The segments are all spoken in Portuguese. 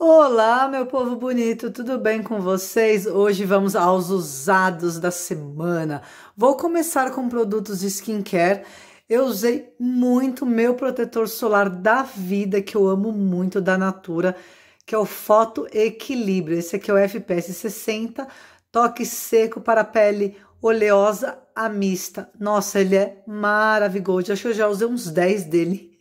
Olá, meu povo bonito, tudo bem com vocês? Hoje vamos aos usados da semana. Vou começar com produtos de skincare. Eu usei muito meu protetor solar da vida, que eu amo muito da Natura, que é o Foto Equilíbrio. Esse aqui é o FPS 60, toque seco para pele oleosa a mista. Nossa, ele é maravilhoso. Acho que eu já usei uns 10 dele.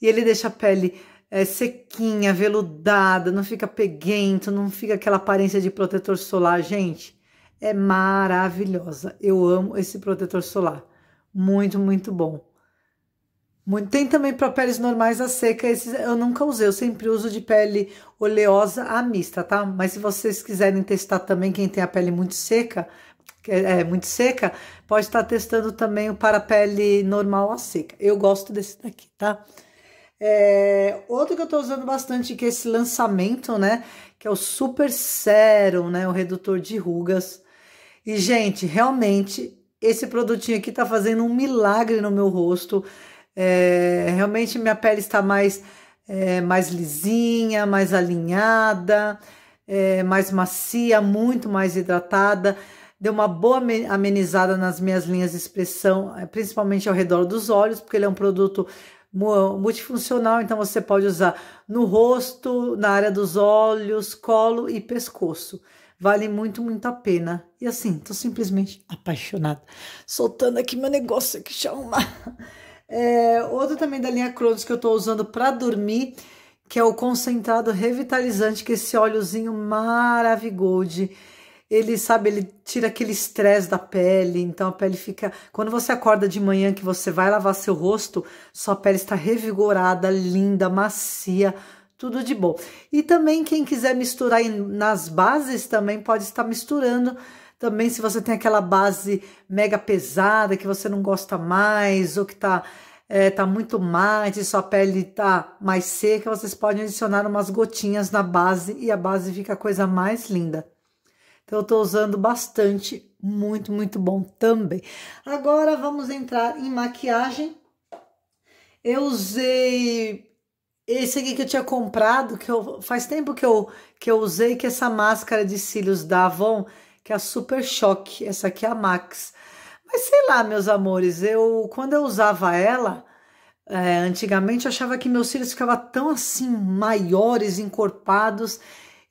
E ele deixa a pele é, sequinha, veludada, não fica peguento, não fica aquela aparência de protetor solar. Gente, é maravilhosa. Eu amo esse protetor solar. Muito, muito bom. Muito. Tem também para peles normais a seca. Esses eu nunca usei, eu sempre uso de pele oleosa a mista, tá? Mas se vocês quiserem testar também, quem tem a pele muito seca, é, é muito seca, pode estar testando também o para pele normal a seca. Eu gosto desse daqui, tá? É, outro que eu tô usando bastante, que é esse lançamento, né? Que é o Super Serum, né? O redutor de rugas. E, gente, realmente, esse produtinho aqui tá fazendo um milagre no meu rosto. É, realmente, minha pele está mais, é, mais lisinha, mais alinhada, é, mais macia, muito mais hidratada. Deu uma boa amenizada nas minhas linhas de expressão, é, principalmente ao redor dos olhos, porque ele é um produto multifuncional, então você pode usar no rosto, na área dos olhos, colo e pescoço. Vale muito, muito a pena. E assim, tô simplesmente apaixonada. Soltando aqui meu negócio que chama. É, outro também da linha Cronos que eu tô usando para dormir, que é o concentrado revitalizante, que é esse óleozinho Maravigold ele sabe, ele tira aquele estresse da pele, então a pele fica. Quando você acorda de manhã que você vai lavar seu rosto, sua pele está revigorada, linda, macia, tudo de bom. E também quem quiser misturar nas bases também pode estar misturando. Também se você tem aquela base mega pesada que você não gosta mais ou que tá é, tá muito mate, sua pele tá mais seca, vocês podem adicionar umas gotinhas na base e a base fica a coisa mais linda. Então eu estou usando bastante, muito, muito bom também. Agora vamos entrar em maquiagem. Eu usei esse aqui que eu tinha comprado, que eu, faz tempo que eu, que eu usei, que é essa máscara de cílios da Avon, que é a Super Choque, essa aqui é a Max. Mas sei lá, meus amores, eu quando eu usava ela, é, antigamente eu achava que meus cílios ficavam tão assim, maiores, encorpados,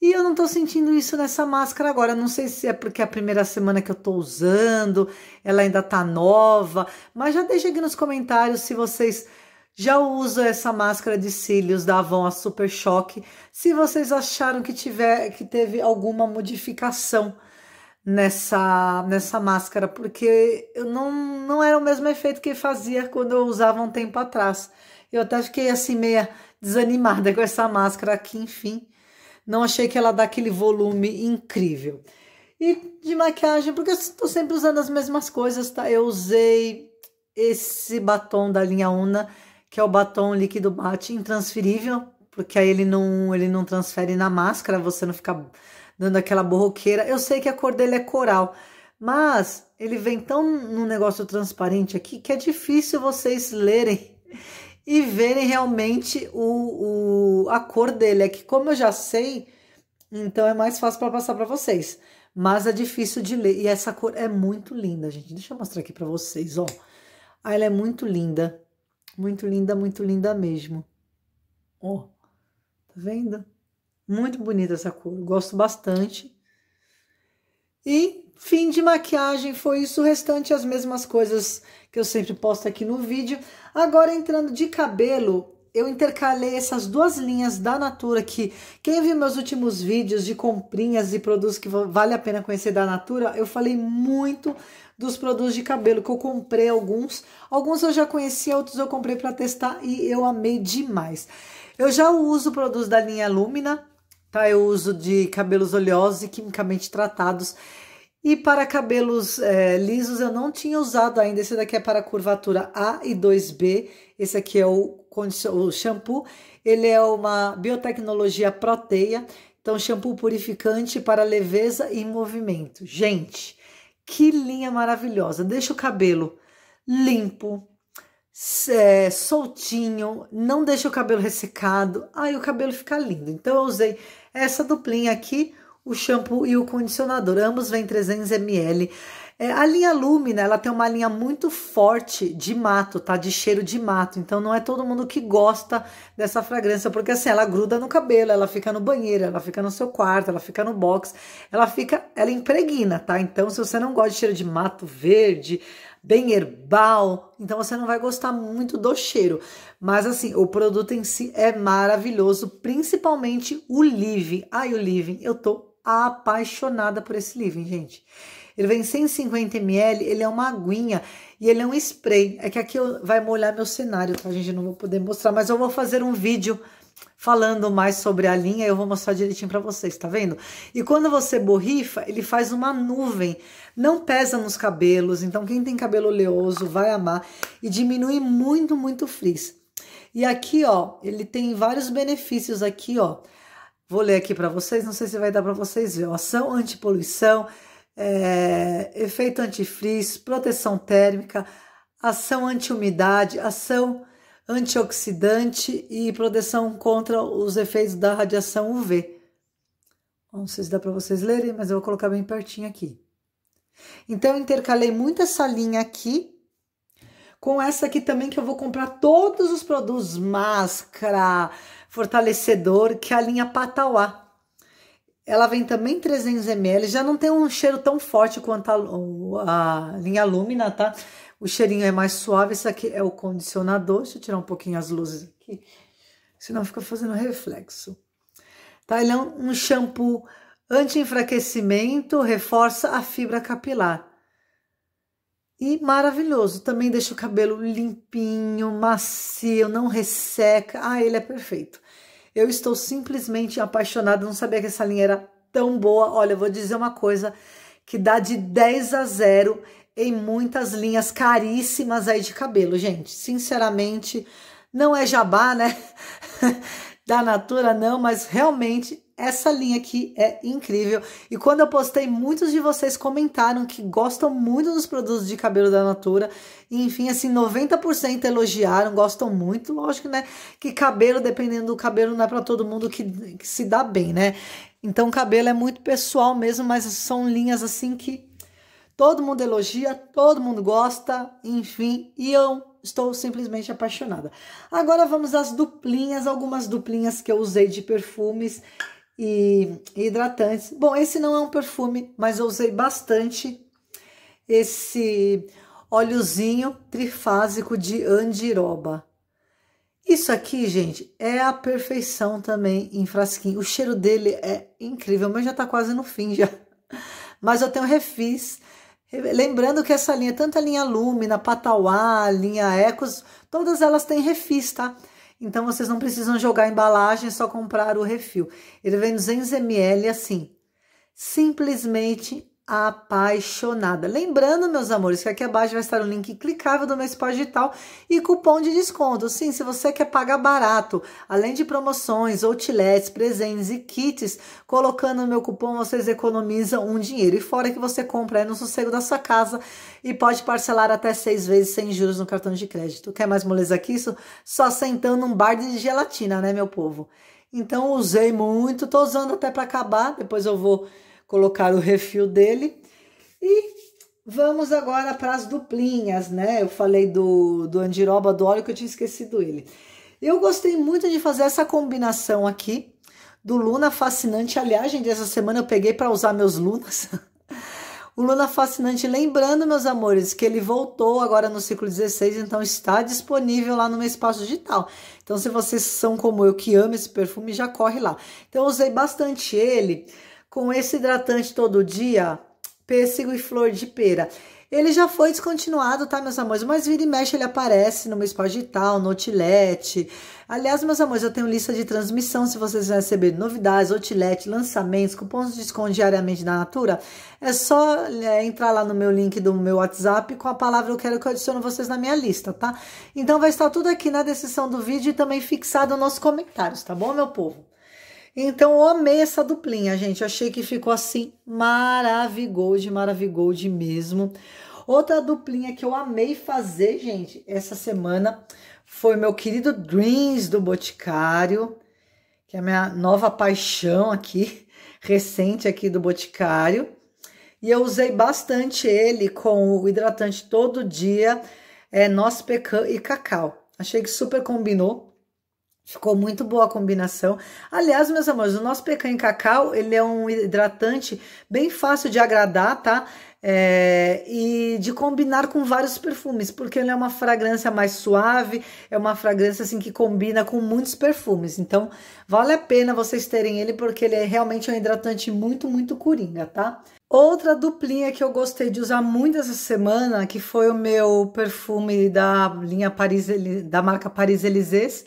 e eu não tô sentindo isso nessa máscara agora. Não sei se é porque é a primeira semana que eu tô usando, ela ainda tá nova, mas já deixa aqui nos comentários se vocês já usam essa máscara de cílios da Avon a Super Choque, se vocês acharam que tiver que teve alguma modificação nessa nessa máscara, porque não não era o mesmo efeito que fazia quando eu usava um tempo atrás. Eu até fiquei assim meia desanimada com essa máscara aqui enfim não achei que ela dá aquele volume incrível. E de maquiagem, porque eu estou sempre usando as mesmas coisas, tá? Eu usei esse batom da linha Una, que é o batom líquido mate intransferível, porque aí ele não, ele não transfere na máscara, você não fica dando aquela borroqueira. Eu sei que a cor dele é coral, mas ele vem tão num negócio transparente aqui que é difícil vocês lerem e verem realmente o, o, a cor dele. É que, como eu já sei, então é mais fácil para passar para vocês. Mas é difícil de ler. E essa cor é muito linda, gente. Deixa eu mostrar aqui para vocês, ó. Ah, ela é muito linda. Muito linda, muito linda mesmo. Ó, tá vendo? Muito bonita essa cor. gosto bastante. E Fim de maquiagem, foi isso. O restante as mesmas coisas que eu sempre posto aqui no vídeo. Agora entrando de cabelo, eu intercalei essas duas linhas da Natura que quem viu meus últimos vídeos de comprinhas e produtos que vale a pena conhecer da Natura, eu falei muito dos produtos de cabelo que eu comprei alguns, alguns eu já conhecia, outros eu comprei para testar e eu amei demais. Eu já uso produtos da linha Lumina, tá? Eu uso de cabelos oleosos e quimicamente tratados. E para cabelos é, lisos eu não tinha usado ainda. Esse daqui é para curvatura A e 2B. Esse aqui é o, o shampoo. Ele é uma biotecnologia proteia. Então, shampoo purificante para leveza e movimento. Gente, que linha maravilhosa. Deixa o cabelo limpo, é, soltinho, não deixa o cabelo ressecado. Aí o cabelo fica lindo. Então, eu usei essa duplinha aqui o shampoo e o condicionador. Ambos vêm 300 ml. É, a linha Lumina, ela tem uma linha muito forte de mato, tá? De cheiro de mato. Então não é todo mundo que gosta dessa fragrância, porque assim, ela gruda no cabelo, ela fica no banheiro, ela fica no seu quarto, ela fica no box, ela fica, ela impregna, tá? Então se você não gosta de cheiro de mato verde, bem herbal, então você não vai gostar muito do cheiro. Mas assim, o produto em si é maravilhoso, principalmente o Living. Ai, o Living, eu tô apaixonada por esse livro, hein, gente. Ele vem 150 ml, ele é uma aguinha e ele é um spray. É que aqui vai molhar meu cenário, tá, gente? Eu não vou poder mostrar, mas eu vou fazer um vídeo falando mais sobre a linha, eu vou mostrar direitinho para vocês, tá vendo? E quando você borrifa, ele faz uma nuvem, não pesa nos cabelos, então quem tem cabelo oleoso vai amar e diminui muito, muito o frizz. E aqui, ó, ele tem vários benefícios aqui, ó. Vou ler aqui para vocês, não sei se vai dar para vocês ver. Ação antipoluição, é, efeito antifriz, proteção térmica, ação anti ação antioxidante e proteção contra os efeitos da radiação UV. Não sei se dá para vocês lerem, mas eu vou colocar bem pertinho aqui. Então, eu intercalei muito essa linha aqui com essa aqui também que eu vou comprar todos os produtos máscara, fortalecedor, que é a linha Patauá. Ela vem também 300 ml, já não tem um cheiro tão forte quanto a, a linha Lumina, tá? O cheirinho é mais suave, esse aqui é o condicionador. Deixa eu tirar um pouquinho as luzes aqui, senão fica fazendo reflexo. Tá, ele é um shampoo anti-enfraquecimento, reforça a fibra capilar. E maravilhoso, também deixa o cabelo limpinho, macio, não resseca. Ah, ele é perfeito. Eu estou simplesmente apaixonada, não sabia que essa linha era tão boa. Olha, eu vou dizer uma coisa que dá de 10 a 0 em muitas linhas caríssimas aí de cabelo, gente. Sinceramente, não é jabá, né? da Natura não, mas realmente essa linha aqui é incrível. E quando eu postei, muitos de vocês comentaram que gostam muito dos produtos de cabelo da Natura. E, enfim, assim, 90% elogiaram, gostam muito. Lógico, né? Que cabelo, dependendo do cabelo, não é para todo mundo que, que se dá bem, né? Então, cabelo é muito pessoal mesmo, mas são linhas assim que todo mundo elogia, todo mundo gosta, enfim. E eu estou simplesmente apaixonada. Agora vamos às duplinhas, algumas duplinhas que eu usei de perfumes e hidratantes. Bom, esse não é um perfume, mas eu usei bastante esse óleozinho trifásico de andiroba. Isso aqui, gente, é a perfeição também em frasquinho. O cheiro dele é incrível, mas já tá quase no fim já. Mas eu tenho refis. Lembrando que essa linha, tanto a linha Lumina, Patauá, linha Ecos, todas elas têm refis, tá? Então vocês não precisam jogar a embalagem, é só comprar o refil. Ele vem 200 ml assim. Simplesmente apaixonada. Lembrando, meus amores, que aqui abaixo vai estar o link clicável do meu esporte digital e cupom de desconto. Sim, se você quer pagar barato, além de promoções, outlets, presentes e kits, colocando o meu cupom vocês economizam um dinheiro. E fora que você compra aí é no sossego da sua casa e pode parcelar até seis vezes sem juros no cartão de crédito. Quer mais moleza que isso? Só sentando um bar de gelatina, né, meu povo? Então usei muito, tô usando até para acabar, depois eu vou colocar o refil dele. E vamos agora para as duplinhas, né? Eu falei do, do andiroba do óleo que eu tinha esquecido ele. Eu gostei muito de fazer essa combinação aqui do Luna Fascinante. Aliás, gente, essa semana eu peguei para usar meus Lunas. o Luna Fascinante, lembrando, meus amores, que ele voltou agora no ciclo 16, então está disponível lá no meu espaço digital. Então, se vocês são como eu, que ama esse perfume, já corre lá. Então, eu usei bastante ele com esse hidratante todo dia, pêssego e flor de pera. Ele já foi descontinuado, tá, meus amores? Mas vira e mexe, ele aparece no meu spa digital, no Outlet. Aliás, meus amores, eu tenho lista de transmissão. Se vocês receberem novidades, Outlet, lançamentos, cupons de desconto diariamente da Natura, é só é, entrar lá no meu link do meu WhatsApp com a palavra Eu Quero que eu adicione vocês na minha lista, tá? Então vai estar tudo aqui na descrição do vídeo e também fixado nos comentários, tá bom, meu povo? Então eu amei essa duplinha, gente. Eu achei que ficou assim maravigold, maravigold mesmo. Outra duplinha que eu amei fazer, gente, essa semana foi meu querido Dreams do Boticário, que é a minha nova paixão aqui, recente aqui do Boticário. E eu usei bastante ele com o hidratante todo dia, é, noz pecan e cacau. Achei que super combinou. Ficou muito boa a combinação. Aliás, meus amores, o nosso pecan em cacau, ele é um hidratante bem fácil de agradar, tá? É, e de combinar com vários perfumes, porque ele é uma fragrância mais suave, é uma fragrância assim que combina com muitos perfumes. Então, vale a pena vocês terem ele, porque ele é realmente um hidratante muito, muito coringa, tá? Outra duplinha que eu gostei de usar muito essa semana, que foi o meu perfume da linha Paris, da marca Paris Elysées,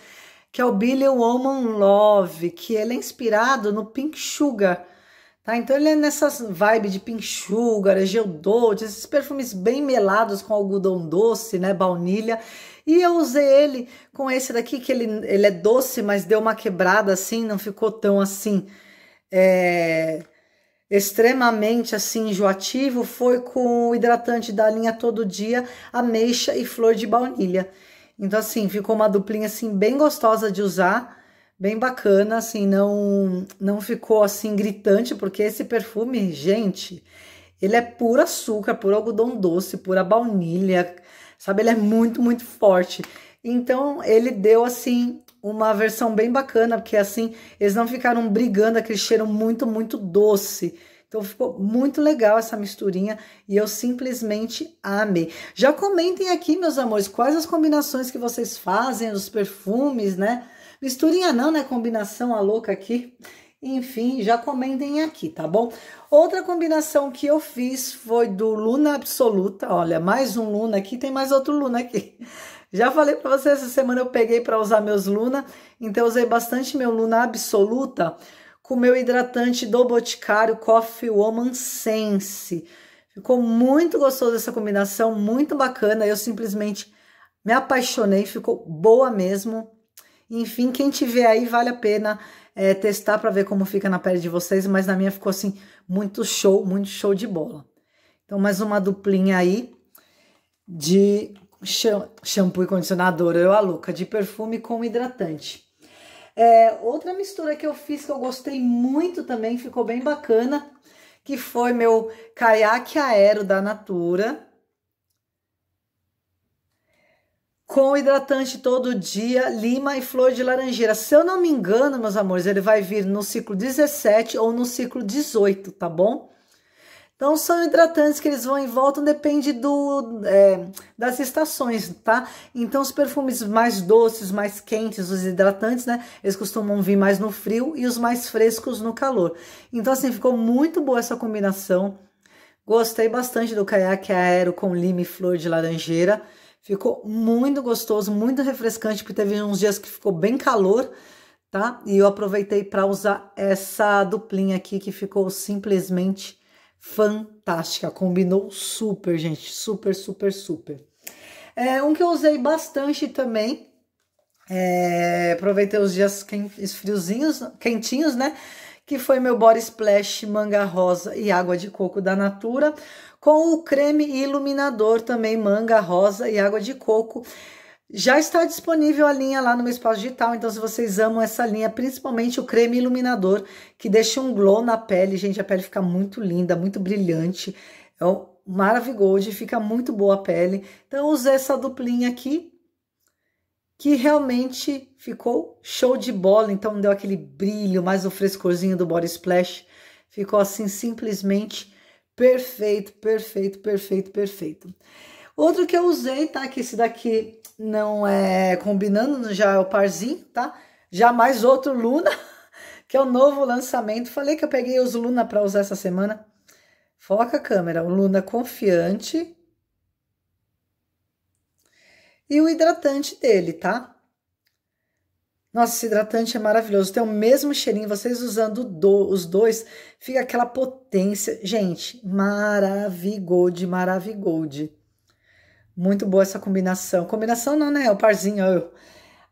que é o Billy Woman Love, que ele é inspirado no Pink Sugar. Tá? Então ele é nessa vibe de Pink Sugar, Geodote, esses perfumes bem melados com algodão doce, né, baunilha. E eu usei ele com esse daqui, que ele, ele é doce, mas deu uma quebrada assim, não ficou tão assim... É, extremamente assim enjoativo foi com o hidratante da linha Todo Dia, ameixa e flor de baunilha. Então, assim, ficou uma duplinha, assim, bem gostosa de usar, bem bacana, assim, não, não ficou, assim, gritante, porque esse perfume, gente, ele é puro açúcar, puro algodão doce, pura baunilha, sabe? Ele é muito, muito forte. Então, ele deu, assim, uma versão bem bacana, porque, assim, eles não ficaram brigando aquele cheiro muito, muito doce, então ficou muito legal essa misturinha e eu simplesmente amei. Já comentem aqui, meus amores, quais as combinações que vocês fazem, os perfumes, né? Misturinha não, né? Combinação a louca aqui. Enfim, já comentem aqui, tá bom? Outra combinação que eu fiz foi do Luna Absoluta. Olha, mais um Luna aqui, tem mais outro Luna aqui. Já falei para vocês, essa semana eu peguei para usar meus Luna, então usei bastante meu Luna Absoluta com o meu hidratante do Boticário Coffee Woman Sense. Ficou muito gostoso essa combinação, muito bacana. Eu simplesmente me apaixonei, ficou boa mesmo. Enfim, quem tiver aí vale a pena é, testar para ver como fica na pele de vocês, mas na minha ficou assim muito show, muito show de bola. Então, mais uma duplinha aí de shampoo e condicionador, eu a Luca, de perfume com hidratante. É, outra mistura que eu fiz que eu gostei muito também, ficou bem bacana, que foi meu caiaque aero da Natura. Com hidratante todo dia, lima e flor de laranjeira. Se eu não me engano, meus amores, ele vai vir no ciclo 17 ou no ciclo 18, tá bom? Então, são hidratantes que eles vão e voltam, depende do, é, das estações, tá? Então, os perfumes mais doces, mais quentes, os hidratantes, né? Eles costumam vir mais no frio e os mais frescos no calor. Então, assim, ficou muito boa essa combinação. Gostei bastante do caiaque aero com lime e flor de laranjeira. Ficou muito gostoso, muito refrescante, porque teve uns dias que ficou bem calor, tá? E eu aproveitei para usar essa duplinha aqui que ficou simplesmente fantástica. Combinou super, gente. Super, super, super. É, um que eu usei bastante também. É, aproveitei os dias friozinhos, quentinhos, né? Que foi meu Body Splash Manga Rosa e Água de Coco da Natura. Com o creme iluminador também Manga Rosa e Água de Coco já está disponível a linha lá no meu espaço digital, então se vocês amam essa linha, principalmente o creme iluminador, que deixa um glow na pele, gente, a pele fica muito linda, muito brilhante, é o Maravigold, fica muito boa a pele. Então eu usei essa duplinha aqui, que realmente ficou show de bola, então deu aquele brilho, mais o frescorzinho do Body Splash, ficou assim simplesmente perfeito, perfeito, perfeito, perfeito. Outro que eu usei, tá? Que esse daqui não é combinando, né? já é o parzinho, tá? Já mais outro Luna, que é o novo lançamento. Falei que eu peguei os Luna para usar essa semana. Foca a câmera, o Luna confiante. E o hidratante dele, tá? Nossa, esse hidratante é maravilhoso. Tem o mesmo cheirinho, vocês usando do, os dois, fica aquela potência. Gente, maravigold, maravigold. Muito boa essa combinação. Combinação não, né? É o parzinho. Eu.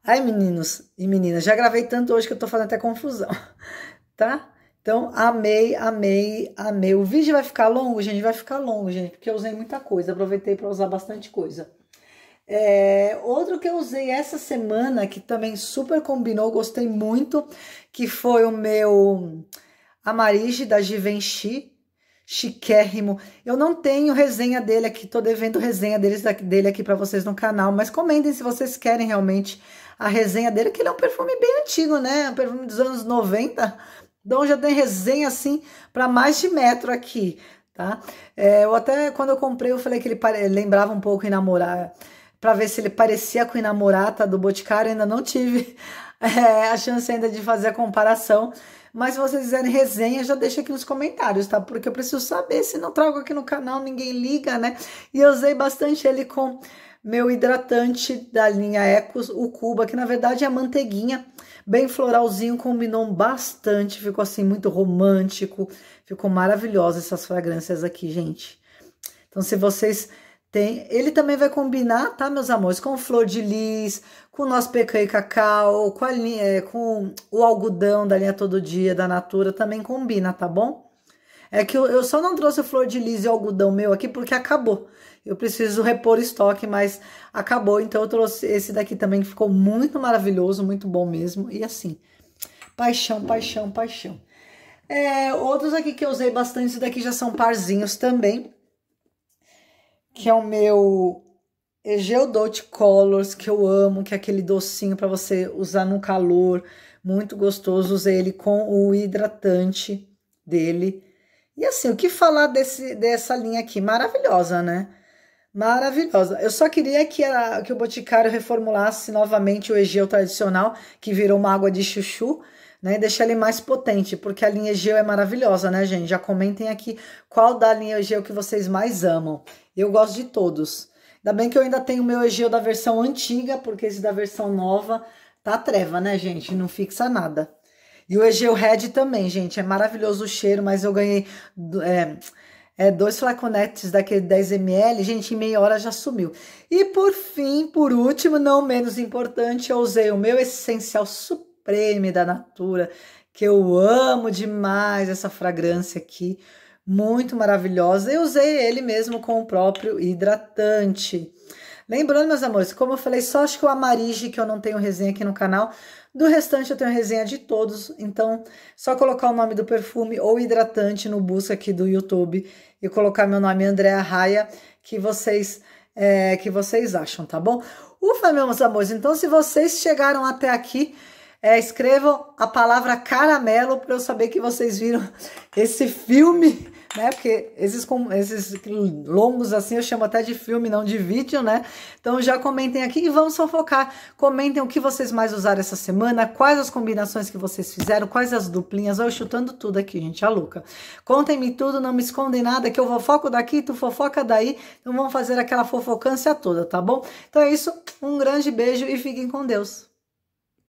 Ai, meninos e meninas, já gravei tanto hoje que eu tô fazendo até confusão, tá? Então, amei, amei, amei. O vídeo vai ficar longo, gente? Vai ficar longo, gente, porque eu usei muita coisa. Aproveitei para usar bastante coisa. É, outro que eu usei essa semana, que também super combinou, gostei muito, que foi o meu Amarige da Givenchy chiquérrimo. Eu não tenho resenha dele aqui, tô devendo resenha deles, dele aqui para vocês no canal, mas comentem se vocês querem realmente a resenha dele, que ele é um perfume bem antigo, né? Um perfume dos anos 90. Então já tem resenha assim para mais de metro aqui, tá? É, eu até quando eu comprei, eu falei que ele pare... lembrava um pouco enamorar para ver se ele parecia com o Inamorata do Boticário, ainda não tive é, a chance ainda de fazer a comparação, mas se vocês fizerem resenha, já deixa aqui nos comentários, tá? Porque eu preciso saber, se não trago aqui no canal, ninguém liga, né? E eu usei bastante ele com meu hidratante da linha Ecos, o Cuba, que na verdade é manteiguinha, bem floralzinho, combinou bastante, ficou assim muito romântico, ficou maravilhosa essas fragrâncias aqui, gente. Então, se vocês tem, ele também vai combinar, tá, meus amores, com flor de lis, com o nosso pecan e cacau, com, a, é, com o algodão da linha todo dia da Natura, também combina, tá bom? É que eu, eu só não trouxe flor de lis e algodão meu aqui porque acabou. Eu preciso repor estoque, mas acabou, então eu trouxe esse daqui também que ficou muito maravilhoso, muito bom mesmo. E assim, paixão, paixão, paixão. É, outros aqui que eu usei bastante, esse daqui já são parzinhos também que é o meu Dot Colors, que eu amo, que é aquele docinho para você usar no calor, muito gostoso. Usei ele com o hidratante dele. E assim, o que falar desse, dessa linha aqui? Maravilhosa, né? Maravilhosa. Eu só queria que, a, que o Boticário reformulasse novamente o Egeu tradicional, que virou uma água de chuchu né? E deixar ele mais potente, porque a linha Geo é maravilhosa, né, gente? Já comentem aqui qual da linha Geo que vocês mais amam. Eu gosto de todos. Ainda bem que eu ainda tenho o meu Egeu da versão antiga, porque esse da versão nova tá treva, né, gente? Não fixa nada. E o Egeu Red também, gente. É maravilhoso o cheiro, mas eu ganhei é, é, dois flaconetes daquele 10ml. Gente, em meia hora já sumiu. E por fim, por último, não menos importante, eu usei o meu essencial super Prêmio da Natura, que eu amo demais essa fragrância aqui, muito maravilhosa. Eu usei ele mesmo com o próprio hidratante. Lembrando, meus amores, como eu falei, só acho que o Amarige, que eu não tenho resenha aqui no canal, do restante eu tenho resenha de todos, então só colocar o nome do perfume ou hidratante no busca aqui do YouTube e colocar meu nome, Andréa Raia, que vocês, é, que vocês acham, tá bom? Ufa, meus amores, então se vocês chegaram até aqui, é, escrevam a palavra caramelo para eu saber que vocês viram esse filme, né? Porque esses, esses longos assim eu chamo até de filme, não de vídeo, né? Então já comentem aqui e vamos fofocar. Comentem o que vocês mais usaram essa semana, quais as combinações que vocês fizeram, quais as duplinhas. Eu chutando tudo aqui, gente, a louca. Contem-me tudo, não me escondem nada, que eu fofoco daqui, tu fofoca daí. Então vamos fazer aquela fofocância toda, tá bom? Então é isso, um grande beijo e fiquem com Deus.